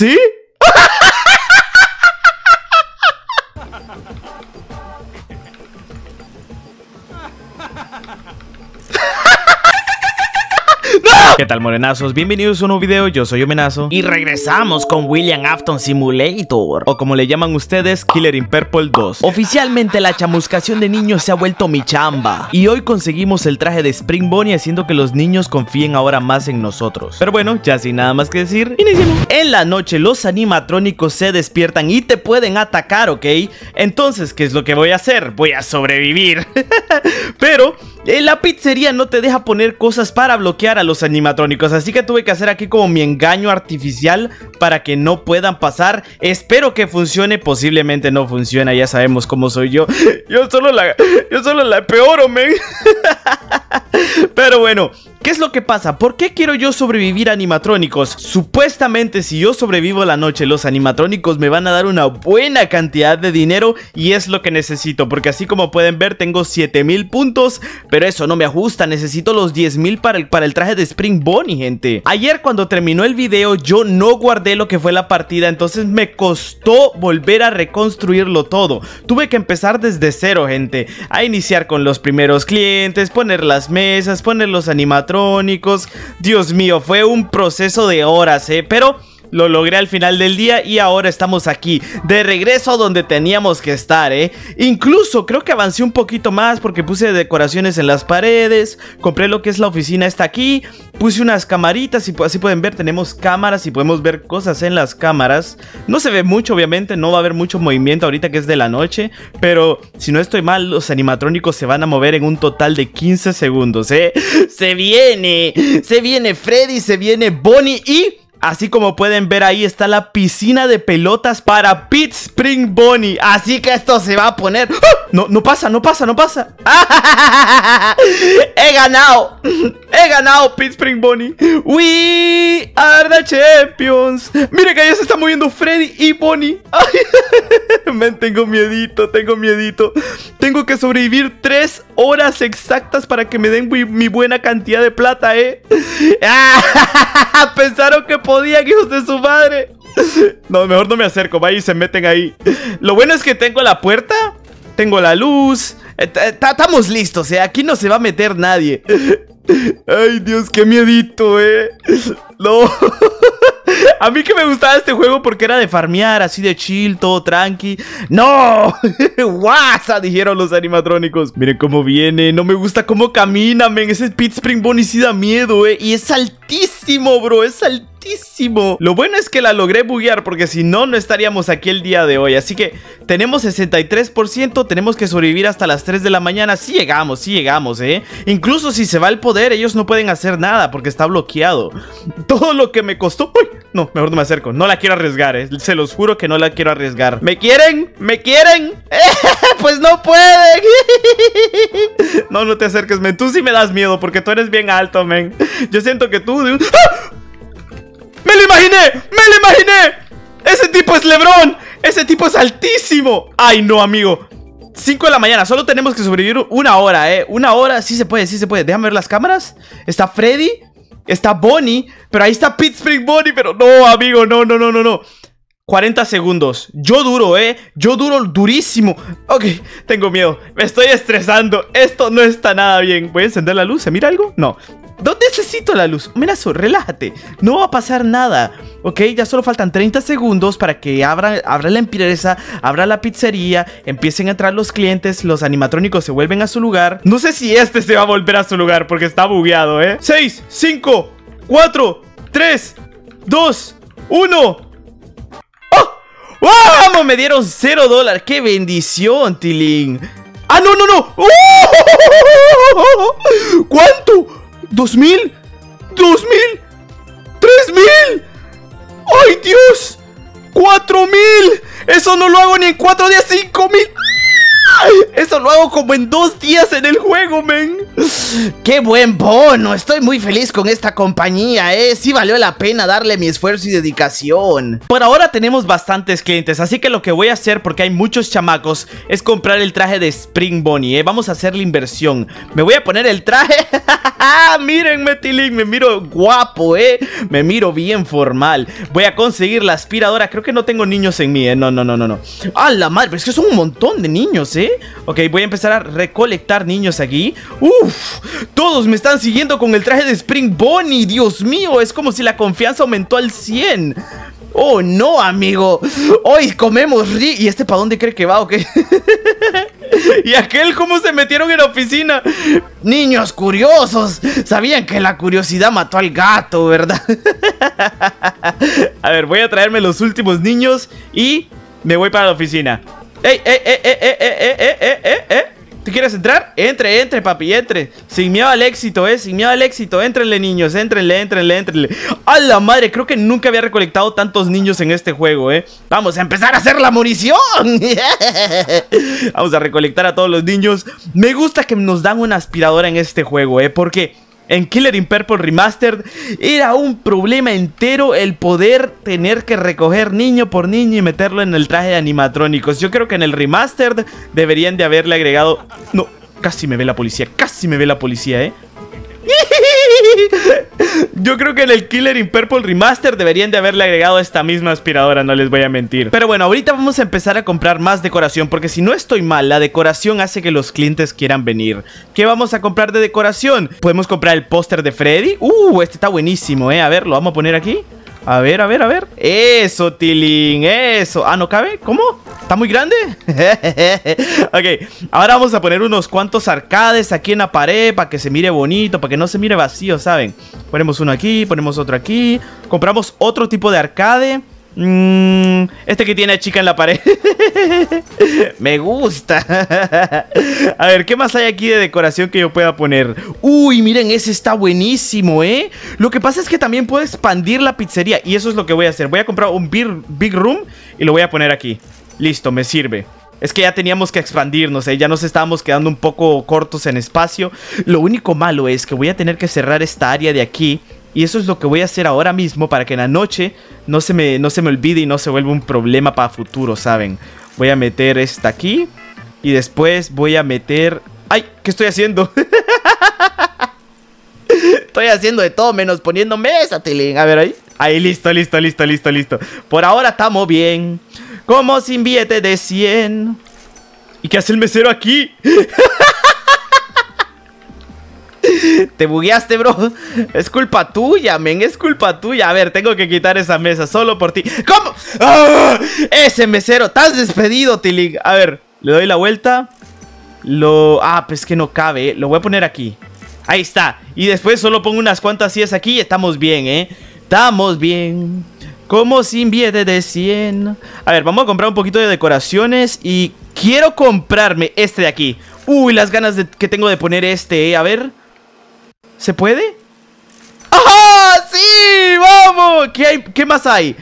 See? ¿Qué tal morenazos? Bienvenidos a un nuevo video, yo soy Omenazo Y regresamos con William Afton Simulator O como le llaman ustedes, Killer in Purple 2 Oficialmente la chamuscación de niños se ha vuelto mi chamba Y hoy conseguimos el traje de Spring Bonnie haciendo que los niños confíen ahora más en nosotros Pero bueno, ya sin nada más que decir, iniciemos En la noche los animatrónicos se despiertan y te pueden atacar, ¿ok? Entonces, ¿qué es lo que voy a hacer? Voy a sobrevivir Pero eh, la pizzería no te deja poner cosas para bloquear a los animatrónicos, así que tuve que hacer aquí como mi engaño artificial para que no puedan pasar. Espero que funcione, posiblemente no funciona, ya sabemos cómo soy yo. Yo solo la, yo solo la peor, men. Pero bueno, ¿qué es lo que pasa? ¿Por qué quiero yo sobrevivir a animatrónicos? Supuestamente si yo sobrevivo la noche, los animatrónicos me van a dar una buena cantidad de dinero y es lo que necesito, porque así como pueden ver tengo 7000 puntos, pero eso no me ajusta, necesito los 10000 para el, para el traje de Spring Bonnie, gente. Ayer cuando terminó el video yo no guardé lo que fue la partida, entonces me costó volver a reconstruirlo todo. Tuve que empezar desde cero, gente, a iniciar con los primeros clientes, poner las mesas, poner los animatrónicos. Dios mío, fue un proceso de horas, ¿eh? Pero lo logré al final del día y ahora estamos aquí, de regreso a donde teníamos que estar, ¿eh? Incluso creo que avancé un poquito más porque puse decoraciones en las paredes, compré lo que es la oficina, está aquí, puse unas camaritas y así pueden ver, tenemos cámaras y podemos ver cosas en las cámaras. No se ve mucho, obviamente, no va a haber mucho movimiento ahorita que es de la noche, pero si no estoy mal, los animatrónicos se van a mover en un total de 15 segundos, ¿eh? Se viene, se viene Freddy, se viene Bonnie y Así como pueden ver ahí está la piscina de pelotas para Pit Spring Bonnie Así que esto se va a poner ¡Ah! No, no pasa, no pasa, no pasa He ganado He ganado Pit Spring Bonnie We are the champions Mire que ahí se están moviendo Freddy y Bonnie Me tengo miedito, tengo miedito Tengo que sobrevivir tres horas exactas para que me den mi buena cantidad de plata, eh ah, Pensaron que que hijos de su madre. No, mejor no me acerco, vaya y se meten ahí. Lo bueno es que tengo la puerta, tengo la luz. Eh, estamos listos, eh. Aquí no se va a meter nadie. Ay, Dios, qué miedito, eh. No. A mí que me gustaba este juego porque era de farmear, así de chill, todo tranqui. ¡No! ¡Guasa! Dijeron los animatrónicos. Miren cómo viene. No me gusta cómo camina, men. Ese Pit Spring Bonnie sí da miedo, eh. Y es altísimo, bro. Es altísimo. Lo bueno es que la logré buguear porque si no, no estaríamos aquí el día de hoy. Así que tenemos 63%, tenemos que sobrevivir hasta las 3 de la mañana. sí llegamos, sí llegamos, ¿eh? Incluso si se va el poder, ellos no pueden hacer nada porque está bloqueado. Todo lo que me costó... ¡Uy! No, mejor no me acerco. No la quiero arriesgar, eh. Se los juro que no la quiero arriesgar. ¿Me quieren? ¿Me quieren? Pues no pueden. No, no te acerques, men. Tú sí me das miedo porque tú eres bien alto, men. Yo siento que tú... ¡Ah! ¡Me lo imaginé! ¡Me lo imaginé! ¡Ese tipo es Lebrón! ¡Ese tipo es altísimo! ¡Ay, no, amigo! 5 de la mañana, solo tenemos que sobrevivir una hora, eh Una hora, sí se puede, sí se puede Déjame ver las cámaras Está Freddy Está Bonnie, pero ahí está Pittsburgh Bonnie, pero no, amigo, no, no, no, no, no. 40 segundos. Yo duro, ¿eh? Yo duro durísimo. Ok, tengo miedo. Me estoy estresando. Esto no está nada bien. ¿Voy a encender la luz? ¿Se mira algo? No. No necesito la luz. eso, relájate. No va a pasar nada. Ok, ya solo faltan 30 segundos para que abra, la empresa, abra la pizzería, empiecen a entrar los clientes, los animatrónicos se vuelven a su lugar. No sé si este se va a volver a su lugar porque está bugueado, ¿eh? 6, 5, 4, 3, 2, 1. ¡Vamos! Me dieron 0 dólares. ¡Qué bendición, Tilín! ¡Ah, no, no, no! ¡Oh! ¿Cuánto? ¿Dos mil? ¿Dos mil? ¿Tres mil? ¡Ay, Dios! ¡Cuatro mil! ¡Eso no lo hago ni en cuatro días! ¡Cinco mil! Eso lo hago como en dos días en el juego, men. ¡Qué buen bono! Estoy muy feliz con esta compañía, ¿eh? Sí valió la pena darle mi esfuerzo y dedicación. Por ahora tenemos bastantes clientes, así que lo que voy a hacer, porque hay muchos chamacos, es comprar el traje de Spring Bonnie, ¿eh? Vamos a hacer la inversión. Me voy a poner el traje... Mírenme, Tilín, me miro guapo, ¿eh? Me miro bien formal. Voy a conseguir la aspiradora. Creo que no tengo niños en mí, ¿eh? No, no, no, no, no. ¡A la madre! es que son un montón de niños, ¿eh? Ok, voy a empezar a recolectar niños aquí. ¡Uf! Todos me están siguiendo con el traje de Spring Bonnie. Dios mío, es como si la confianza aumentó al 100. Oh, no, amigo. Hoy comemos ri... ¿Y este para dónde cree que va o qué? ¿Y aquel cómo se metieron en la oficina? Niños curiosos. Sabían que la curiosidad mató al gato, ¿verdad? a ver, voy a traerme los últimos niños y me voy para la oficina. ¡Ey, ey, ey, ey, ey, ey, ey, ey, ey, ey! tú quieres entrar? Entre, entre, papi, entre. Sin miedo al éxito, eh. Sin miedo al éxito. Entrenle, niños. Entrenle, entrenle, entrenle ¡A la madre! Creo que nunca había recolectado tantos niños en este juego, eh. Vamos a empezar a hacer la munición. Vamos a recolectar a todos los niños. Me gusta que nos dan una aspiradora en este juego, eh. Porque en Killer in Purple Remastered era un problema entero el poder tener que recoger niño por niño y meterlo en el traje de animatrónicos. Yo creo que en el remastered deberían de haberle agregado... No, casi me ve la policía, casi me ve la policía, ¿eh? Yo creo que en el Killer in Purple Remaster deberían de haberle agregado esta misma aspiradora, no les voy a mentir. Pero bueno, ahorita vamos a empezar a comprar más decoración, porque si no estoy mal, la decoración hace que los clientes quieran venir. ¿Qué vamos a comprar de decoración? ¿Podemos comprar el póster de Freddy? Uh, este está buenísimo, eh. A ver, lo vamos a poner aquí. A ver, a ver, a ver. Eso, Tilín, eso. Ah, ¿no cabe? ¿Cómo? ¿Está muy grande? ok, ahora vamos a poner unos cuantos arcades aquí en la pared para que se mire bonito, para que no se mire vacío, ¿saben? Ponemos uno aquí, ponemos otro aquí. Compramos otro tipo de arcade. Mm, este que tiene a chica en la pared. Me gusta. a ver, ¿qué más hay aquí de decoración que yo pueda poner? Uy, miren, ese está buenísimo, ¿eh? Lo que pasa es que también puedo expandir la pizzería. Y eso es lo que voy a hacer. Voy a comprar un big, big room y lo voy a poner aquí. Listo, me sirve. Es que ya teníamos que expandirnos, ¿eh? ya nos estábamos quedando un poco cortos en espacio. Lo único malo es que voy a tener que cerrar esta área de aquí y eso es lo que voy a hacer ahora mismo para que en la noche no se me, no se me olvide y no se vuelva un problema para futuro, ¿saben? Voy a meter esta aquí y después voy a meter... ¡Ay! ¿Qué estoy haciendo? estoy haciendo de todo menos poniéndome esa tiling A ver ahí. Ahí, listo, listo, listo, listo, listo. Por ahora estamos bien. Como sin billete de 100. ¿Y qué hace el mesero aquí? Te bugueaste, bro. Es culpa tuya, men. Es culpa tuya. A ver, tengo que quitar esa mesa solo por ti. ¿Cómo? ¡Ah! Ese mesero. Estás despedido, Tiling. A ver, le doy la vuelta. Lo... Ah, pues que no cabe. Eh. Lo voy a poner aquí. Ahí está. Y después solo pongo unas cuantas sillas aquí y estamos bien, ¿eh? Estamos bien. Como sin billete de 100. A ver, vamos a comprar un poquito de decoraciones y quiero comprarme este de aquí. Uy, las ganas que tengo de poner este, ¿eh? A ver... ¿Se puede? ¡Ajá! ¡Sí! ¡Vamos! ¿Qué, hay? ¿Qué más hay?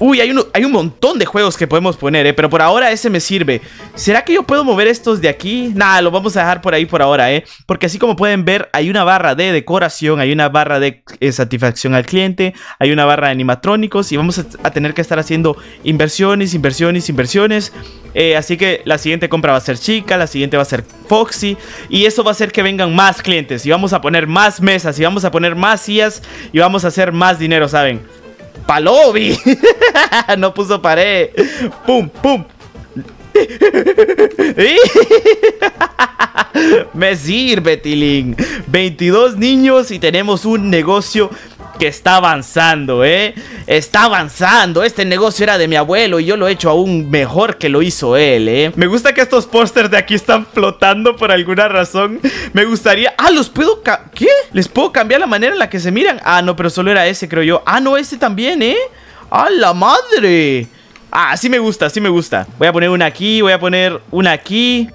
Uy, hay un, montón de juegos que podemos poner, ¿eh? Pero por ahora ese me sirve. ¿Será que yo puedo mover estos de aquí? Nada, lo vamos a dejar por ahí por ahora, ¿eh? Porque así como pueden ver, hay una barra de decoración, hay una barra de eh, satisfacción al cliente, hay una barra de animatrónicos y vamos a, tener que estar haciendo inversiones, inversiones, inversiones. Eh, así que la siguiente compra va a ser Chica, la siguiente va a ser Foxy y eso va a hacer que vengan más clientes y vamos a poner más mesas y vamos a poner más sillas y vamos a hacer más dinero, ¿saben? Palobi. no puso pared. Pum, pum. Me sirve, Tilín. 22 niños y tenemos un negocio que está avanzando, ¿eh? Está avanzando. Este negocio era de mi abuelo y yo lo he hecho aún mejor que lo hizo él, ¿eh? Me gusta que estos pósters de aquí están flotando por alguna razón. Me gustaría... Ah, los puedo... ¿Qué? ¿Les puedo cambiar la manera en la que se miran? Ah, no, pero solo era ese, creo yo. Ah, no, ese también, ¿eh? ¡A la madre! Ah, sí me gusta, sí me gusta. Voy a poner una aquí, voy a poner una aquí.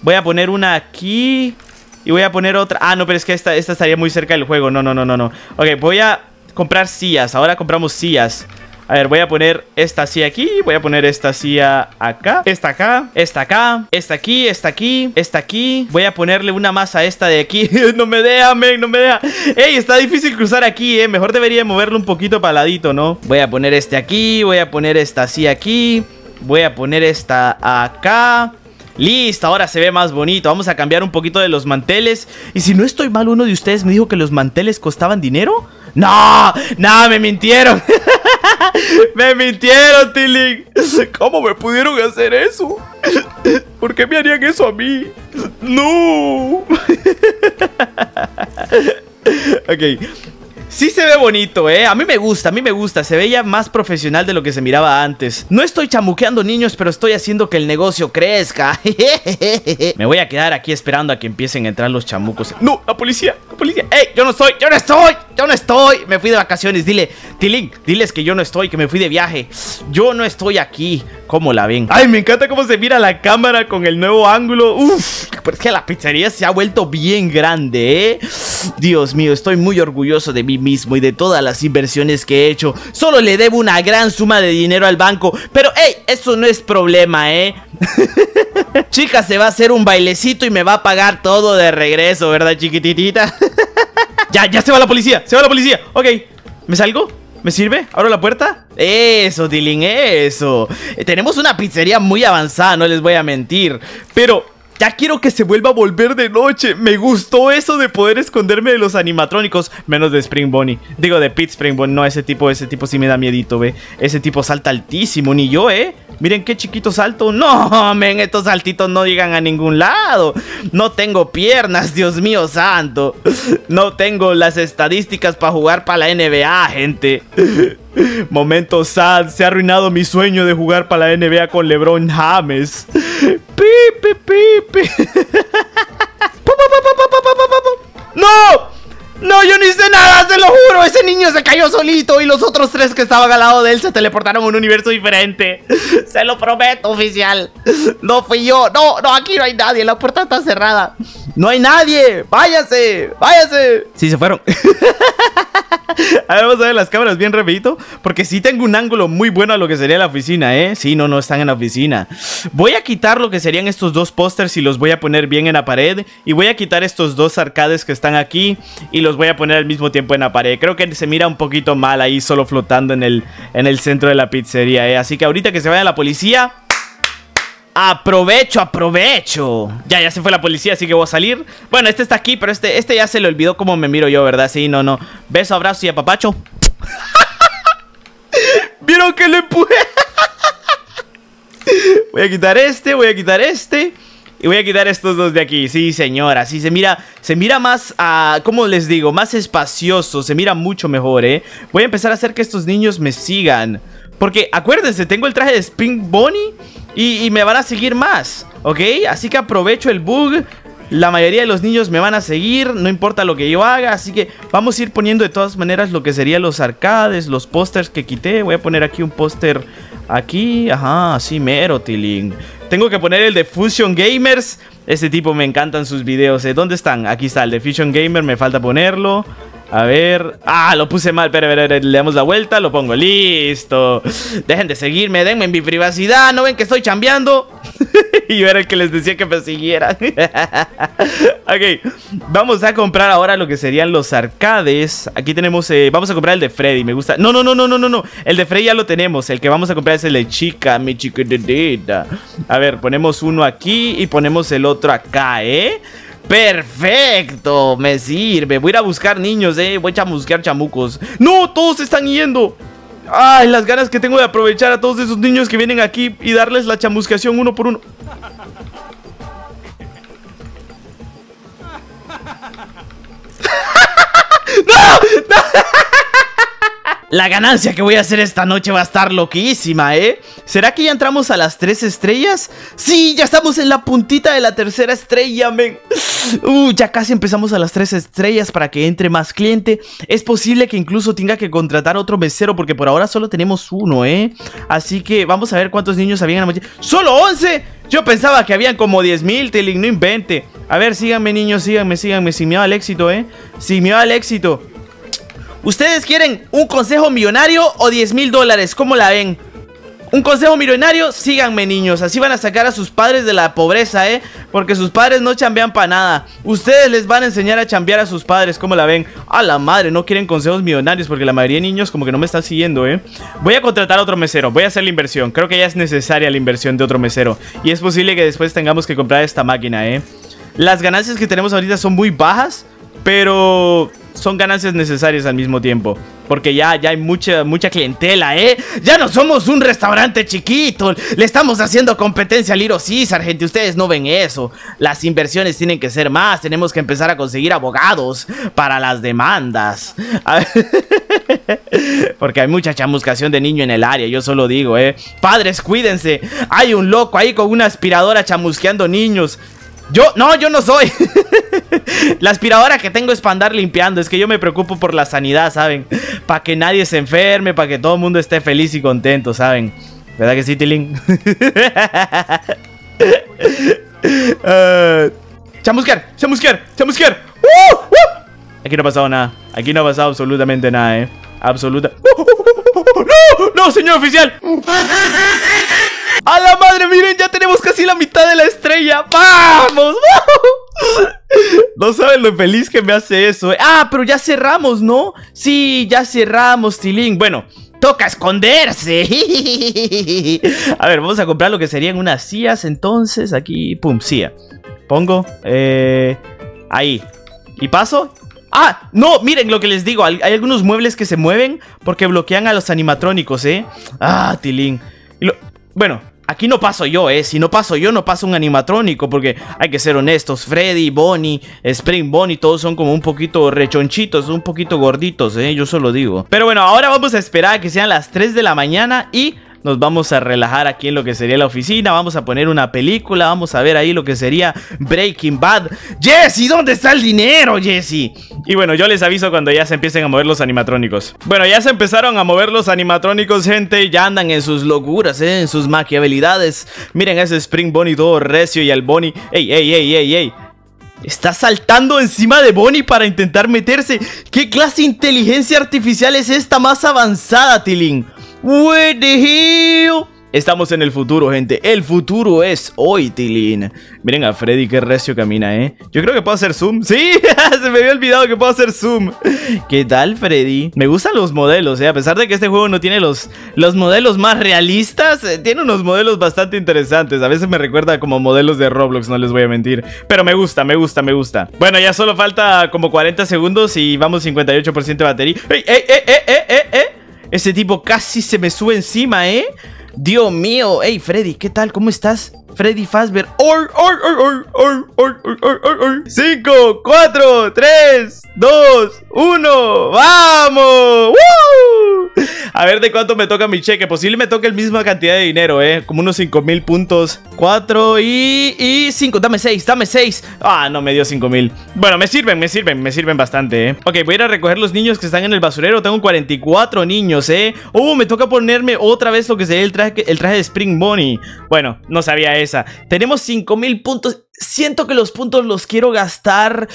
Voy a poner una aquí. Y voy a poner otra. Ah, no, pero es que esta, esta estaría muy cerca del juego. No, no, no, no, no. Ok, voy a comprar sillas. Ahora compramos sillas. A ver, voy a poner esta silla aquí, voy a poner esta silla acá, esta acá, esta acá, esta aquí, esta aquí, esta aquí. Voy a ponerle una masa a esta de aquí. no me deja, men, no me deja. Ey, está difícil cruzar aquí, eh. Mejor debería moverlo un poquito paladito ¿no? Voy a poner este aquí, voy a poner esta silla aquí. Voy a poner esta acá Listo, ahora se ve más bonito. Vamos a cambiar un poquito de los manteles. Y si no estoy mal, uno de ustedes me dijo que los manteles costaban dinero. ¡No! ¡No! ¡Me mintieron! ¡Me mintieron, Tilly! ¿Cómo me pudieron hacer eso? ¿Por qué me harían eso a mí? ¡No! ok, Sí se ve bonito, eh. A mí me gusta, a mí me gusta. Se veía más profesional de lo que se miraba antes. No estoy chamuqueando niños, pero estoy haciendo que el negocio crezca. me voy a quedar aquí esperando a que empiecen a entrar los chamucos. ¡No! ¡La policía! ¡La policía! ¡Ey! ¡Yo no estoy! ¡Yo no estoy! ¡Yo no estoy! Me fui de vacaciones. Dile, Tilín, diles que yo no estoy, que me fui de viaje. Yo no estoy aquí. ¿Cómo la ven? Ay, me encanta cómo se mira la cámara con el nuevo ángulo. Uf, pero es que la pizzería se ha vuelto bien grande, ¿eh? Dios mío, estoy muy orgulloso de mí mismo y de todas las inversiones que he hecho. Solo le debo una gran suma de dinero al banco. Pero, hey, eso no es problema, ¿eh? Chica, se va a hacer un bailecito y me va a pagar todo de regreso, ¿verdad, chiquititita? ya, ya se va la policía, se va la policía. Ok, ¿me salgo? ¿Me sirve? ¿Abro la puerta? Eso, Dylan, eso eh, Tenemos una pizzería muy avanzada, no les voy a mentir Pero ya quiero que se vuelva a volver de noche. Me gustó eso de poder esconderme de los animatrónicos. Menos de Spring Bonnie. Digo, de Pit Spring Bonnie. No, ese tipo, ese tipo sí me da miedito, ve. Ese tipo salta altísimo. Ni yo, eh. Miren qué chiquito salto. No, men, estos saltitos no llegan a ningún lado. No tengo piernas, Dios mío santo. No tengo las estadísticas para jugar para la NBA, gente. Momento sad, se ha arruinado mi sueño de jugar para la NBA con LeBron James. Pipi, pipi. ¡No! No, yo no hice nada, se lo juro. Ese niño se cayó solito y los otros tres que estaban al lado de él se teleportaron a un universo diferente. Se lo prometo, oficial. No fui yo. No, no, aquí no hay nadie. La puerta está cerrada. No hay nadie. Váyase, váyase. Sí, se fueron. a ver, vamos a ver las cámaras bien rapidito. Porque sí tengo un ángulo muy bueno a lo que sería la oficina, ¿eh? Sí, no, no están en la oficina. Voy a quitar lo que serían estos dos pósters y los voy a poner bien en la pared. Y voy a quitar estos dos arcades que están aquí y los voy a poner al mismo tiempo en la pared. Creo que se mira un poquito mal ahí solo flotando en el, en el centro de la pizzería, ¿eh? Así que ahorita que se vaya la policía, Aprovecho, aprovecho. Ya, ya se fue la policía, así que voy a salir. Bueno, este está aquí, pero este, este ya se le olvidó cómo me miro yo, ¿verdad? Sí, no, no. Beso, abrazo y apapacho. ¿Vieron que le empuje? voy a quitar este, voy a quitar este. Y voy a quitar estos dos de aquí. Sí, señora. Sí, se mira, se mira más, a ah, ¿cómo les digo? Más espacioso. Se mira mucho mejor, ¿eh? Voy a empezar a hacer que estos niños me sigan. Porque acuérdense, tengo el traje de Spring Bonnie y, me van a seguir más, ¿ok? Así que aprovecho el bug. La mayoría de los niños me van a seguir, no importa lo que yo haga, así que vamos a ir poniendo de todas maneras lo que serían los arcades, los pósters que quité. Voy a poner aquí un póster aquí, ajá, sí, mero, Tiling. Tengo que poner el de Fusion Gamers. Este tipo me encantan sus videos. ¿eh? ¿Dónde están? Aquí está el de Fusion Gamer, me falta ponerlo. A ver. Ah, lo puse mal. Pero, le damos la vuelta, lo pongo. Listo. Dejen de seguirme, denme mi privacidad. ¿No ven que estoy chambeando? y yo era el que les decía que me siguieran. ok. Vamos a comprar ahora lo que serían los arcades. Aquí tenemos. Eh, vamos a comprar el de Freddy. Me gusta. No, no, no, no, no, no, El de Freddy ya lo tenemos. El que vamos a comprar es el de chica, mi chiquitita. A ver, ponemos uno aquí y ponemos el otro acá, ¿eh? Perfecto, me sirve Voy a ir a buscar niños, eh Voy a chamusquear chamucos ¡No! ¡Todos se están yendo! ¡Ay, las ganas que tengo de aprovechar a todos esos niños que vienen aquí Y darles la chamuscación uno por uno ¡No! ¡No! La ganancia que voy a hacer esta noche va a estar loquísima, ¿eh? ¿Será que ya entramos a las tres estrellas? ¡Sí! ¡Ya estamos en la puntita de la tercera estrella, men! Uh, ya casi empezamos a las tres estrellas para que entre más cliente. Es posible que incluso tenga que contratar otro mesero porque por ahora solo tenemos uno, ¿eh? Así que vamos a ver cuántos niños habían en la mochila. ¡Solo 11! Yo pensaba que habían como 10.000, Teling, no invente. A ver, síganme, niños, síganme, síganme. Si me éxito, ¿eh? Si al éxito. ¿Ustedes quieren un consejo millonario o 10 mil dólares? ¿Cómo la ven? Un consejo millonario, síganme niños, así van a sacar a sus padres de la pobreza, ¿eh? Porque sus padres no chambean para nada. Ustedes les van a enseñar a chambear a sus padres, ¿cómo la ven? A la madre, no quieren consejos millonarios porque la mayoría de niños como que no me están siguiendo, ¿eh? Voy a contratar a otro mesero, voy a hacer la inversión. Creo que ya es necesaria la inversión de otro mesero. Y es posible que después tengamos que comprar esta máquina, ¿eh? Las ganancias que tenemos ahorita son muy bajas, pero son ganancias necesarias al mismo tiempo. Porque ya, ya hay mucha, mucha clientela, ¿eh? Ya no somos un restaurante chiquito. Le estamos haciendo competencia al Iro Cizar, gente. Ustedes no ven eso. Las inversiones tienen que ser más. Tenemos que empezar a conseguir abogados para las demandas. Porque hay mucha chamuscación de niño en el área. Yo solo digo, ¿eh? Padres, cuídense. Hay un loco ahí con una aspiradora chamusqueando niños. Yo, no, yo no soy. la aspiradora que tengo es para andar limpiando. Es que yo me preocupo por la sanidad, ¿saben? Para que nadie se enferme, para que todo el mundo esté feliz y contento, ¿saben? ¿Verdad que sí, Tilín? uh, chamusquear, chamusquear, ¡Uh! ¡Uh! Aquí no ha pasado nada. Aquí no ha pasado absolutamente nada, ¿eh? Absoluta. ¡Uh! ¡No! ¡No, señor oficial! ¡A la madre! Miren, ya tenemos casi la mitad de la estrella. ¡Vamos! No saben lo feliz que me hace eso. ¿eh? Ah, pero ya cerramos, ¿no? Sí, ya cerramos, Tilín. Bueno, toca esconderse. a ver, vamos a comprar lo que serían unas sillas. Entonces, aquí, pum, silla. Pongo, eh, ahí. Y paso, Ah, no, miren lo que les digo. Hay, algunos muebles que se mueven porque bloquean a los animatrónicos, ¿eh? Ah, Tilín. bueno, aquí no paso yo, ¿eh? Si no paso yo, no paso un animatrónico porque hay que ser honestos. Freddy, Bonnie, Spring Bonnie, todos son como un poquito rechonchitos, un poquito gorditos, ¿eh? Yo solo digo. Pero bueno, ahora vamos a esperar a que sean las 3 de la mañana y nos vamos a relajar aquí en lo que sería la oficina, vamos a poner una película, vamos a ver ahí lo que sería Breaking Bad. Jesse, ¿dónde está el dinero, Jesse? Y bueno, yo les aviso cuando ya se empiecen a mover los animatrónicos. Bueno, ya se empezaron a mover los animatrónicos, gente, ya andan en sus locuras, eh, en sus maquiabilidades. Miren ese Spring Bonnie todo recio y al Bonnie. ¡Ey, ey, ey, ey, ey! Está saltando encima de Bonnie para intentar meterse. ¿Qué clase de inteligencia artificial es esta más avanzada, Tilín? What the hell? Estamos en el futuro, gente. El futuro es hoy, Tilin. Miren a Freddy, qué recio camina, ¿eh? Yo creo que puedo hacer zoom. ¡Sí! Se me había olvidado que puedo hacer zoom. ¿Qué tal, Freddy? Me gustan los modelos, ¿eh? A pesar de que este juego no tiene los, los modelos más realistas, eh, tiene unos modelos bastante interesantes. A veces me recuerda como modelos de Roblox, no les voy a mentir. Pero me gusta, me gusta, me gusta. Bueno, ya solo falta como 40 segundos y vamos 58% de batería. ¡Ey, ey, ey, ey, ey, ey! Ese tipo casi se me sube encima, ¿eh? Dios mío. Hey, Freddy, ¿qué tal? ¿Cómo estás? Freddy Fazbear. Or, or, or, or, or, 5, 4, 3, 2, 1. ¡Vamos! A ver de cuánto me toca mi cheque. Posible pues me toque la misma cantidad de dinero, ¿eh? Como unos 5 mil puntos. 4 y, y 5. Dame 6, dame 6. Ah, no, me dio 5 mil. Bueno, me sirven, me sirven, me sirven bastante, ¿eh? Ok, voy a ir a recoger los niños que están en el basurero. Tengo 44 niños, ¿eh? Uh, me toca ponerme otra vez lo que sería el traje, el traje de Spring Bonnie. Bueno, no sabía, eso tenemos Tenemos 5000 puntos. Siento que los puntos los quiero gastar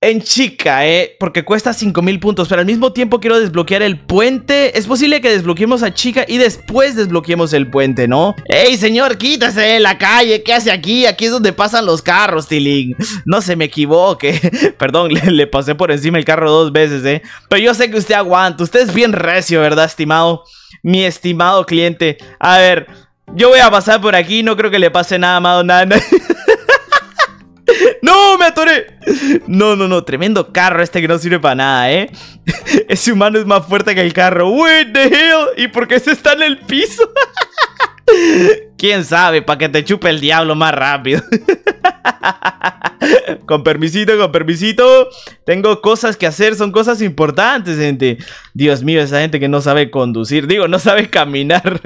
en chica, ¿eh? Porque cuesta 5000 puntos, pero al mismo tiempo quiero desbloquear el puente. Es posible que desbloqueemos a chica y después desbloqueemos el puente, ¿no? ¡Ey, señor, quítese de la calle! ¿Qué hace aquí? Aquí es donde pasan los carros, Tiling No se me equivoque. Perdón, le, le, pasé por encima el carro dos veces, ¿eh? Pero yo sé que usted aguanta. Usted es bien recio, ¿verdad, estimado? Mi estimado cliente. A ver... Yo voy a pasar por aquí, no creo que le pase nada más nada. ¡No! ¡Me atoré! No, no, no. Tremendo carro este que no sirve para nada, ¿eh? Ese humano es más fuerte que el carro. ¡What the hell! ¿Y por qué se está en el piso? ¿Quién sabe? Para que te chupe el diablo más rápido. con permisito, con permisito. Tengo cosas que hacer, son cosas importantes, gente. Dios mío, esa gente que no sabe conducir. Digo, no sabe caminar.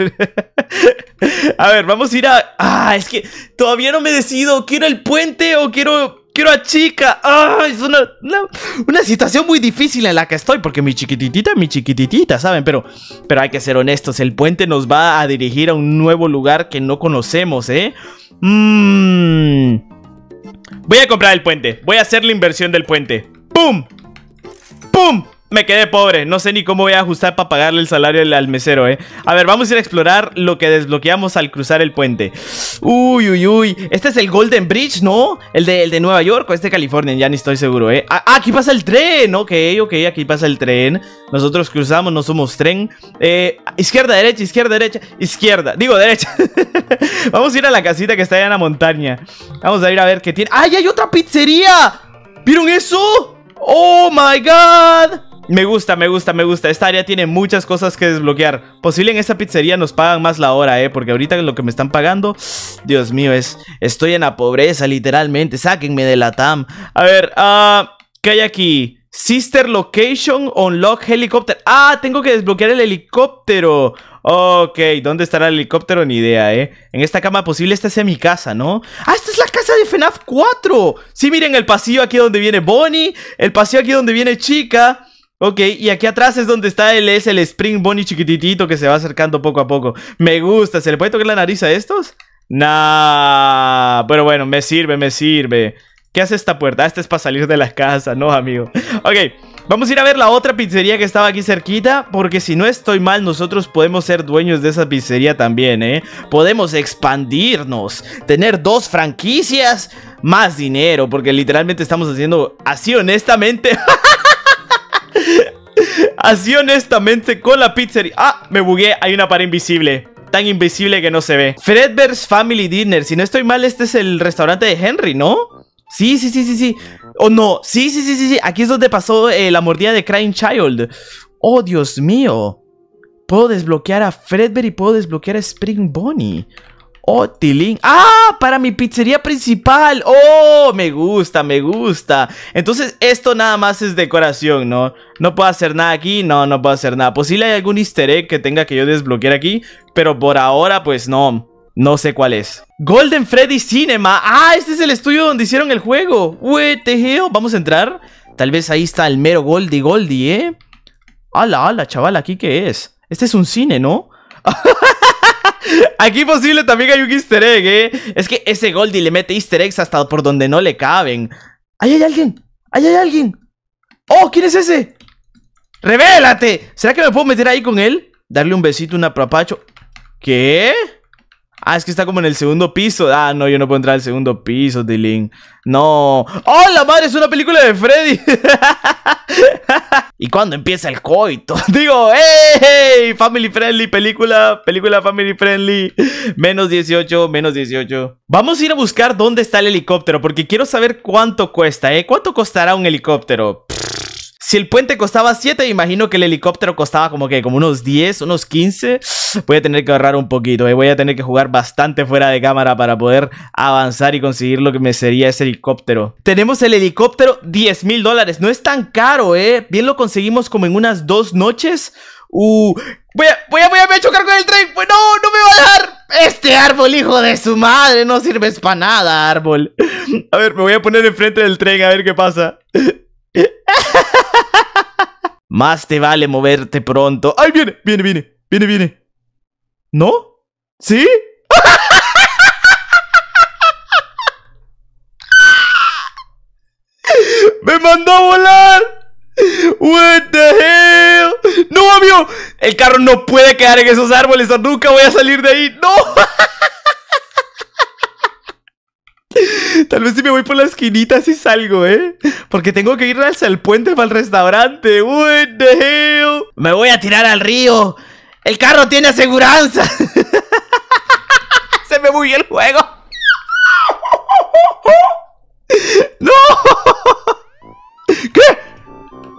a ver, vamos a ir a... Ah, es que todavía no me decido. ¿Quiero el puente o quiero quiero a chica. Ay, Es una, una, situación muy difícil en la que estoy, porque mi chiquititita, mi chiquititita, ¿saben? Pero, pero hay que ser honestos, el puente nos va a dirigir a un nuevo lugar que no conocemos, ¿eh? Mmm... Voy a comprar el puente, voy a hacer la inversión del puente. ¡Pum! ¡Pum! Me quedé pobre, no sé ni cómo voy a ajustar para pagarle el salario al mesero, eh A ver, vamos a ir a explorar lo que desbloqueamos al cruzar el puente Uy, uy, uy, este es el Golden Bridge, ¿no? El de, de Nueva York o este de California, ya ni estoy seguro, eh ah, aquí pasa el tren, ok, ok, aquí pasa el tren Nosotros cruzamos, no somos tren eh, Izquierda, derecha, izquierda, derecha, izquierda, digo derecha Vamos a ir a la casita que está allá en la montaña Vamos a ir a ver qué tiene ¡Ay, hay otra pizzería! ¿Vieron eso? ¡Oh, my God! Me gusta, me gusta, me gusta. Esta área tiene muchas cosas que desbloquear. Posible en esta pizzería nos pagan más la hora, ¿eh? Porque ahorita lo que me están pagando... Dios mío, es... Estoy en la pobreza, literalmente. Sáquenme de la TAM. A ver, ah, ¿qué hay aquí? Sister Location, Unlock Helicopter, Ah, tengo que desbloquear el helicóptero. Ok, ¿dónde estará el helicóptero? Ni idea, ¿eh? En esta cama posible esta sea mi casa, ¿no? ¡Ah, esta es la casa de FNAF 4! Sí, miren el pasillo aquí donde viene Bonnie, el pasillo aquí donde viene Chica... Ok, y aquí atrás es donde está el, es el Spring Bonnie chiquititito que se va acercando poco a poco. Me gusta, ¿se le puede tocar la nariz a estos? Nah, pero bueno, me sirve, me sirve. ¿Qué hace esta puerta? Ah, esta es para salir de la casa, ¿no, amigo? Ok, vamos a ir a ver la otra pizzería que estaba aquí cerquita, porque si no estoy mal, nosotros podemos ser dueños de esa pizzería también, ¿eh? Podemos expandirnos, tener dos franquicias, más dinero, porque literalmente estamos haciendo así honestamente... Así honestamente con la pizzería Ah, me bugué, hay una pared invisible Tan invisible que no se ve Fredbear's Family Dinner Si no estoy mal, este es el restaurante de Henry, ¿no? Sí, sí, sí, sí, sí Oh, no, sí, sí, sí, sí, sí Aquí es donde pasó eh, la mordida de Crying Child Oh, Dios mío Puedo desbloquear a Fredbear y puedo desbloquear a Spring Bonnie Oh, Ah, para mi pizzería principal. Oh, me gusta, me gusta. Entonces, esto nada más es decoración, ¿no? No puedo hacer nada aquí. No, no puedo hacer nada. Posible pues hay algún easter egg que tenga que yo desbloquear aquí. Pero por ahora, pues no. No sé cuál es. Golden Freddy Cinema. Ah, este es el estudio donde hicieron el juego. What the Vamos a entrar. Tal vez ahí está el mero Goldie Goldie, ¿eh? ¡Hala, ala, chaval, ¿aquí qué es? Este es un cine, ¿no? Aquí posible también hay un easter egg, ¿eh? Es que ese Goldie le mete easter eggs hasta por donde no le caben. ¡Ahí hay alguien! ¡Ahí hay alguien! ¡Oh! ¿Quién es ese? ¡Revélate! ¿Será que me puedo meter ahí con él? Darle un besito, un ¿Qué? ¿Qué? Ah, es que está como en el segundo piso. Ah, no, yo no puedo entrar al segundo piso, D-Link. No. ¡Oh, la madre! Es una película de Freddy. ¿Y cuando empieza el coito? Digo, ¡hey! Family friendly, película, película family friendly. Menos 18, menos 18. Vamos a ir a buscar dónde está el helicóptero, porque quiero saber cuánto cuesta, ¿eh? ¿Cuánto costará un helicóptero? Si el puente costaba 7, imagino que el helicóptero costaba como que como unos 10, unos 15. Voy a tener que ahorrar un poquito. Y eh. voy a tener que jugar bastante fuera de cámara para poder avanzar y conseguir lo que me sería ese helicóptero. Tenemos el helicóptero 10 mil dólares. No es tan caro, ¿eh? Bien lo conseguimos como en unas dos noches. Uh, voy a, voy a, voy a, chocar con el tren. Pues no, no me va a dar. Este árbol, hijo de su madre, no sirves para nada, árbol. A ver, me voy a poner enfrente del tren a ver qué pasa. Más te vale moverte pronto. ¡Ay, viene! ¡Viene, viene! ¡Viene, viene! ¿No? ¿Sí? ¡Me mandó a volar! ¡What the hell! ¡No, amigo! El carro no puede quedar en esos árboles nunca voy a salir de ahí. ¡No! Tal vez si me voy por la esquinita si salgo, ¿eh? Porque tengo que ir al el puente para el restaurante. What the hell? Me voy a tirar al río. El carro tiene aseguranza. Se me huye el juego.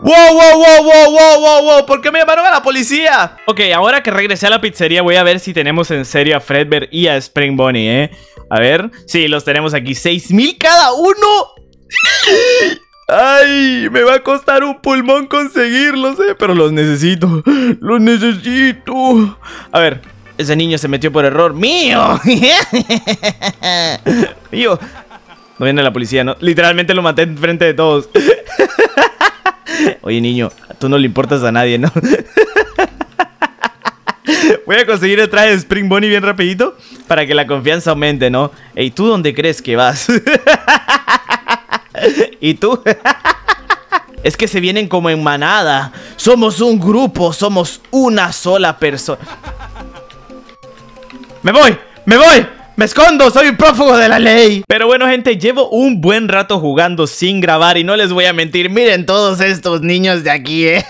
¡Wow, wow, wow, wow, wow, wow, wow! ¿Por qué me llamaron a la policía? Ok, ahora que regresé a la pizzería voy a ver si tenemos en serio a Fredbear y a Spring Bonnie, ¿eh? A ver, sí, los tenemos aquí. ¡6,000 cada uno! ¡Ay! Me va a costar un pulmón conseguirlos, ¿eh? Pero los necesito. ¡Los necesito! A ver, ese niño se metió por error. ¡Mío! ¡Mío! No viene la policía, ¿no? Literalmente lo maté enfrente de todos. Oye, niño, tú no le importas a nadie, ¿no? Voy a conseguir el traje de Spring Bonnie bien rapidito para que la confianza aumente, ¿no? ¿Y ¿tú dónde crees que vas? ¿Y tú? Es que se vienen como en manada. Somos un grupo, somos una sola persona. ¡Me voy! ¡Me voy! Me escondo, soy un prófugo de la ley. Pero bueno, gente, llevo un buen rato jugando sin grabar y no les voy a mentir. Miren todos estos niños de aquí, eh.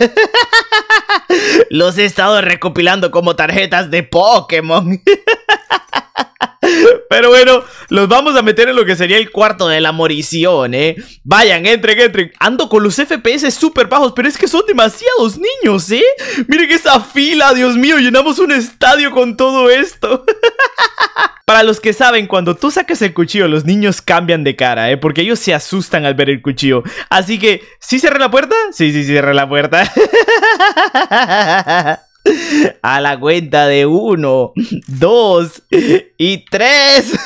Los he estado recopilando como tarjetas de Pokémon. Pero bueno, los vamos a meter en lo que sería el cuarto de la morición, ¿eh? Vayan, entren, entren. Ando con los FPS súper bajos, pero es que son demasiados niños, ¿eh? Miren esa fila, Dios mío, llenamos un estadio con todo esto. Para los que saben, cuando tú sacas el cuchillo, los niños cambian de cara, ¿eh? Porque ellos se asustan al ver el cuchillo. Así que, ¿sí cerré la puerta? Sí, sí, sí, la puerta. A la cuenta de uno, dos y tres.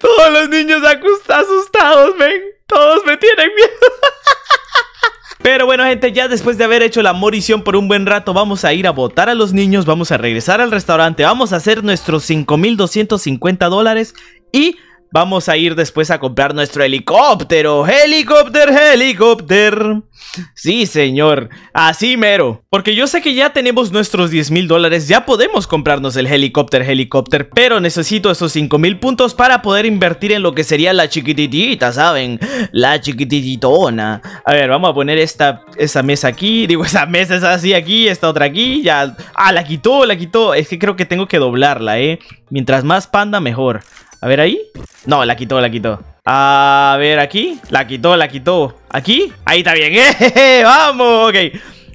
Todos los niños asustados, ven. Todos me tienen miedo. Pero bueno gente, ya después de haber hecho la morición por un buen rato Vamos a ir a votar a los niños, vamos a regresar al restaurante Vamos a hacer nuestros 5250 dólares Y Vamos a ir después a comprar nuestro helicóptero. Helicóptero, helicóptero. Sí, señor. Así mero. Porque yo sé que ya tenemos nuestros 10 mil dólares. Ya podemos comprarnos el helicóptero, helicóptero. Pero necesito esos 5 mil puntos para poder invertir en lo que sería la chiquititita, ¿saben? La chiquititona. A ver, vamos a poner esta, esta mesa aquí. Digo, esa mesa es así aquí, esta otra aquí. Ya. Ah, la quitó, la quitó. Es que creo que tengo que doblarla, ¿eh? Mientras más panda, mejor. A ver ahí. No, la quitó, la quitó. A ver aquí. La quitó, la quitó. ¿Aquí? Ahí está bien. ¡Eh! ¡Vamos! Ok.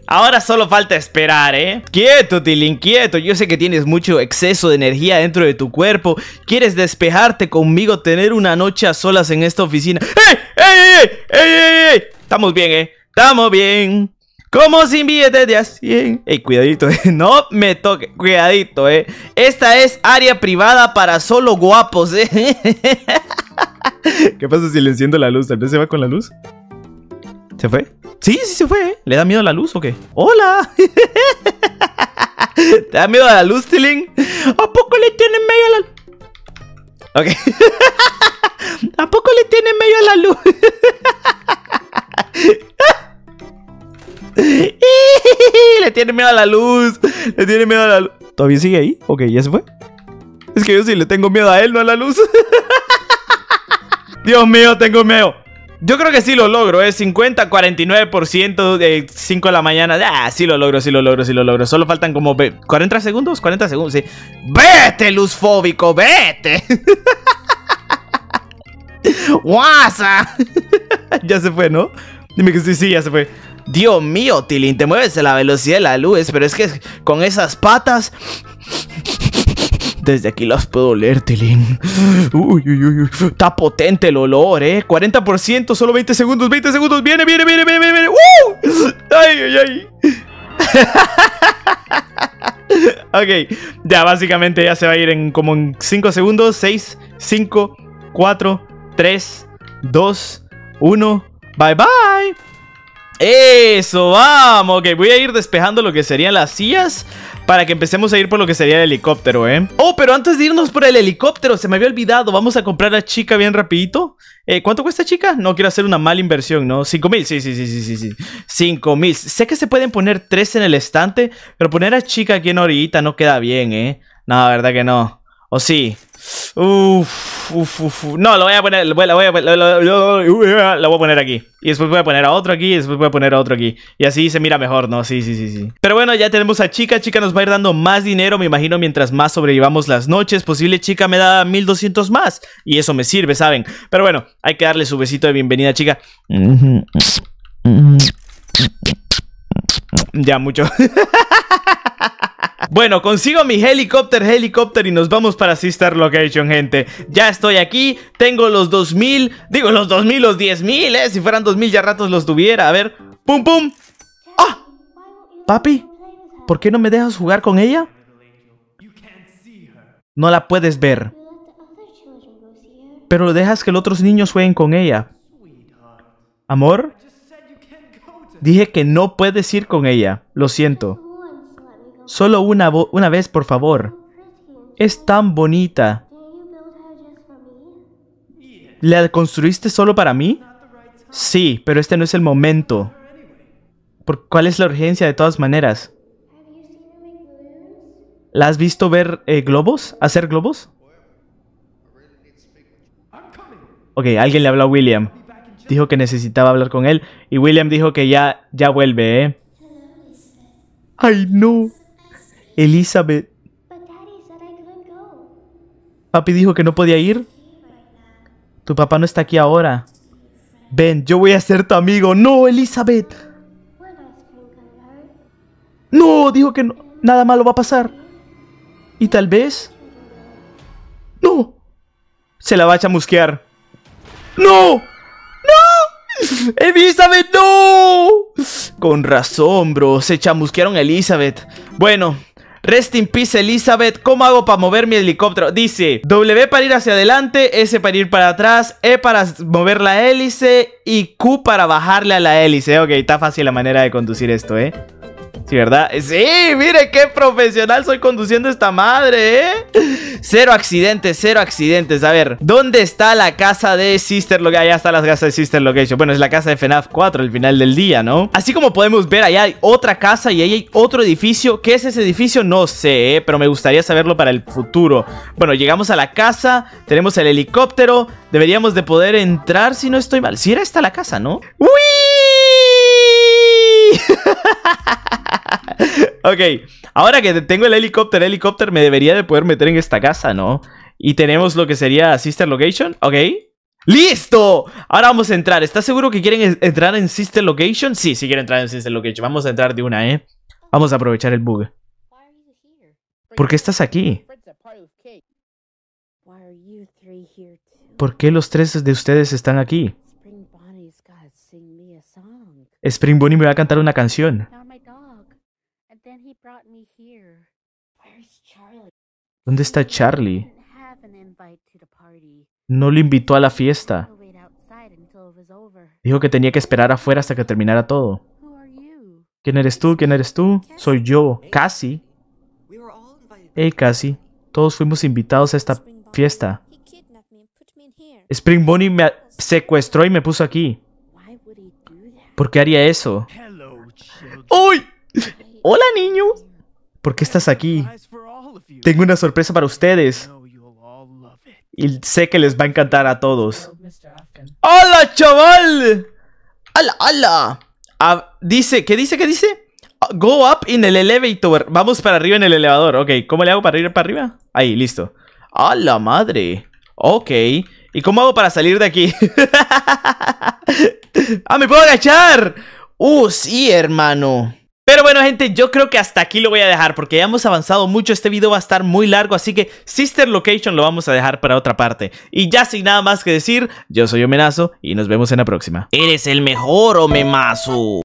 Ahora solo falta esperar, ¿eh? Quieto, Tiling, quieto. Yo sé que tienes mucho exceso de energía dentro de tu cuerpo. ¿Quieres despejarte conmigo, tener una noche a solas en esta oficina? ¡Ey! ¡Ey, ey, ey! eh, ey ey ey, ey! Estamos bien, ¿eh? Estamos bien. ¿Cómo sin billetes de a 100. Ey, cuidadito, eh. no me toque. Cuidadito, eh. Esta es área privada para solo guapos, eh. ¿Qué pasa si le enciendo la luz? ¿Tal vez se va con la luz? ¿Se fue? Sí, sí se fue. Eh. ¿Le da miedo la luz o qué? ¡Hola! ¿Te da miedo a la luz, Tiling? ¿A poco le tienen medio a la luz? Ok. ¿A poco le tiene medio a la luz? Le tiene miedo a la luz. Le tiene miedo a la luz. ¿Todavía sigue ahí? Ok, ya se fue. Es que yo sí le tengo miedo a él, no a la luz. Dios mío, tengo miedo. Yo creo que sí lo logro, es ¿eh? 50, 49% de 5 de la mañana. Ah, sí lo logro, sí lo logro, sí lo logro. Solo faltan como 40 segundos, 40 segundos, sí. Vete, luzfóbico, vete. Guasa. ya se fue, ¿no? Dime que sí, sí, ya se fue. Dios mío, Tilín, te mueves a la velocidad de la luz, pero es que con esas patas. Desde aquí las puedo oler, Tilín. Uy, uy, uy, Está potente el olor, ¿eh? 40%, solo 20 segundos, 20 segundos. Viene, viene, viene, viene, viene. ¡Uh! ¡Ay, ay, ay! ok, ya básicamente ya se va a ir en como en 5 segundos. 6, 5, 4, 3, 2, 1. Bye bye. Eso, vamos. Ok, voy a ir despejando lo que serían las sillas para que empecemos a ir por lo que sería el helicóptero, ¿eh? Oh, pero antes de irnos por el helicóptero, se me había olvidado. Vamos a comprar a Chica bien rapidito. Eh, ¿Cuánto cuesta Chica? No quiero hacer una mala inversión, ¿no? ¿Cinco mil? Sí, sí, sí, sí, sí, sí. Cinco mil. Sé que se pueden poner tres en el estante, pero poner a Chica aquí en orillita no queda bien, ¿eh? No, la verdad que no. ¿O sí? No, lo voy a poner, lo voy a, voy a poner aquí. Y después voy a poner a otro aquí, y después voy a poner a otro aquí. Y así se mira mejor, ¿no? Sí, sí, sí, sí. Pero bueno, ya tenemos a Chica. Chica nos va a ir dando más dinero, me imagino, mientras más sobrevivamos las noches. Posible Chica me da 1200 más. Y eso me sirve, ¿saben? Pero bueno, hay que darle su besito de bienvenida, Chica. Ya, mucho. Bueno, consigo mi helicóptero, helicóptero y nos vamos para Sister Location, gente. Ya estoy aquí, tengo los 2000, digo los 2000, los 10000, eh. Si fueran 2000 ya ratos los tuviera. A ver, pum, pum. ¡Ah! Papi, ¿por qué no me dejas jugar con ella? No la puedes ver. Pero dejas que los otros niños jueguen con ella. Amor, dije que no puedes ir con ella. Lo siento. Solo una, una vez, por favor. Es tan bonita. ¿La construiste solo para mí? Sí, pero este no es el momento. ¿Por ¿Cuál es la urgencia de todas maneras? ¿La has visto ver eh, globos? ¿Hacer globos? Ok, alguien le habló a William. Dijo que necesitaba hablar con él. Y William dijo que ya, ya vuelve, ¿eh? ¡Ay, no! Elizabeth. Papi dijo que no podía ir. Tu papá no está aquí ahora. Ven, yo voy a ser tu amigo. No, Elizabeth. No, dijo que nada malo va a pasar. Y tal vez... No. Se la va a chamusquear. No. No. Elizabeth, no. Con razón, bro. Se chamusquearon a Elizabeth. Bueno. Rest in peace, Elizabeth. ¿Cómo hago para mover mi helicóptero? Dice W para ir hacia adelante, S para ir para atrás, E para mover la hélice y Q para bajarle a la hélice. Ok, está fácil la manera de conducir esto, ¿eh? ¿verdad? Sí, mire qué profesional soy conduciendo esta madre, ¿eh? Cero accidentes, cero accidentes. A ver, ¿dónde está la casa de Sister Location? Allá ah, está la casa de Sister Location. Bueno, es la casa de FNAF 4, el final del día, ¿no? Así como podemos ver, allá hay otra casa y ahí hay otro edificio. ¿Qué es ese edificio? No sé, ¿eh? pero me gustaría saberlo para el futuro. Bueno, llegamos a la casa, tenemos el helicóptero. Deberíamos de poder entrar si no estoy mal. Si era esta la casa, ¿no? ¡Uy! ok, ahora que tengo el helicóptero, el helicóptero me debería de poder meter en esta casa, ¿no? Y tenemos lo que sería Sister Location, ok. ¡Listo! Ahora vamos a entrar. ¿Estás seguro que quieren entrar en Sister Location? Sí, sí quieren entrar en Sister Location. Vamos a entrar de una, ¿eh? Vamos a aprovechar el bug. ¿Por qué estás aquí? ¿Por qué los tres de ustedes están aquí? Spring Bonnie me va a cantar una canción. ¿Dónde está Charlie? No lo invitó a la fiesta. Dijo que tenía que esperar afuera hasta que terminara todo. ¿Quién eres tú? ¿Quién eres tú? Soy yo, Cassie. Hey, Cassie. Todos fuimos invitados a esta fiesta. Spring Bonnie me secuestró y me puso aquí. ¿Por qué haría eso? ¡Uy! ¡Hola, niño! ¿Por qué estás aquí? Tengo una sorpresa para ustedes. Y sé que les va a encantar a todos. ¡Hola, chaval! ¡Hala, hala! Ah, dice, ¿qué dice? ¿Qué dice? Go up in the elevator. Vamos para arriba en el elevador. Ok, ¿cómo le hago para ir para arriba? Ahí, listo. ¡A madre! Ok. ¿Y cómo hago para salir de aquí? ¡Ah, me puedo agachar! ¡Uh, sí, hermano! Pero bueno, gente, yo creo que hasta aquí lo voy a dejar porque ya hemos avanzado mucho. Este video va a estar muy largo, así que Sister Location lo vamos a dejar para otra parte. Y ya sin nada más que decir, yo soy Omenazo y nos vemos en la próxima. Eres el mejor, Omenazo.